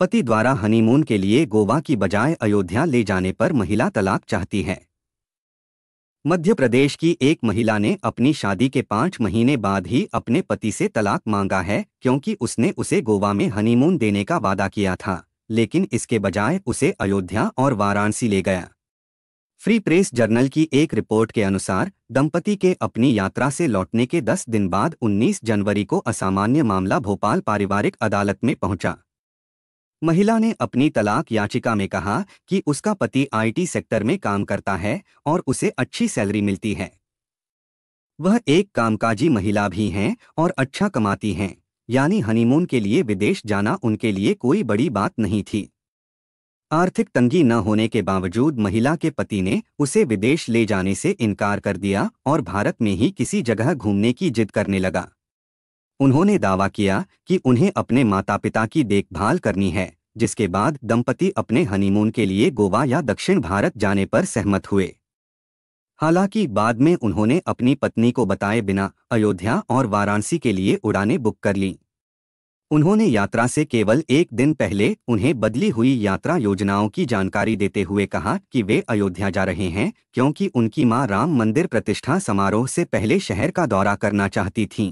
पति द्वारा हनीमून के लिए गोवा की बजाय अयोध्या ले जाने पर महिला तलाक चाहती है मध्य प्रदेश की एक महिला ने अपनी शादी के पाँच महीने बाद ही अपने पति से तलाक मांगा है क्योंकि उसने उसे गोवा में हनीमून देने का वादा किया था लेकिन इसके बजाय उसे अयोध्या और वाराणसी ले गया फ्री प्रेस जर्नल की एक रिपोर्ट के अनुसार दंपति के अपनी यात्रा से लौटने के 10 दिन बाद 19 जनवरी को असामान्य मामला भोपाल पारिवारिक अदालत में पहुंचा महिला ने अपनी तलाक याचिका में कहा कि उसका पति आईटी सेक्टर में काम करता है और उसे अच्छी सैलरी मिलती है वह एक कामकाजी महिला भी हैं और अच्छा कमाती हैं यानी हनीमून के लिए विदेश जाना उनके लिए कोई बड़ी बात नहीं थी आर्थिक तंगी न होने के बावजूद महिला के पति ने उसे विदेश ले जाने से इनकार कर दिया और भारत में ही किसी जगह घूमने की जिद करने लगा उन्होंने दावा किया कि उन्हें अपने माता पिता की देखभाल करनी है जिसके बाद दंपति अपने हनीमून के लिए गोवा या दक्षिण भारत जाने पर सहमत हुए हालांकि बाद में उन्होंने अपनी पत्नी को बताए बिना अयोध्या और वाराणसी के लिए उड़ानें बुक कर लीं उन्होंने यात्रा से केवल एक दिन पहले उन्हें बदली हुई यात्रा योजनाओं की जानकारी देते हुए कहा कि वे अयोध्या जा रहे हैं क्योंकि उनकी मां राम मंदिर प्रतिष्ठा समारोह से पहले शहर का दौरा करना चाहती थीं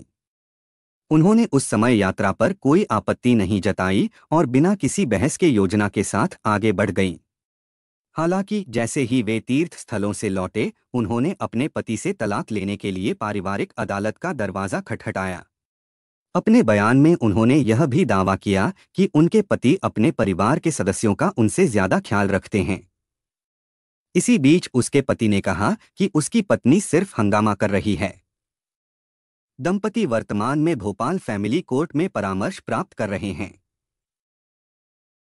उन्होंने उस समय यात्रा पर कोई आपत्ति नहीं जताई और बिना किसी बहस के योजना के साथ आगे बढ़ गईं हालांकि जैसे ही वे तीर्थ स्थलों से लौटे उन्होंने अपने पति से तलाक लेने के लिए पारिवारिक अदालत का दरवाज़ा खटखटाया अपने बयान में उन्होंने यह भी दावा किया कि उनके पति अपने परिवार के सदस्यों का उनसे ज्यादा ख्याल रखते हैं इसी बीच उसके पति ने कहा कि उसकी पत्नी सिर्फ हंगामा कर रही है दंपति वर्तमान में भोपाल फैमिली कोर्ट में परामर्श प्राप्त कर रहे हैं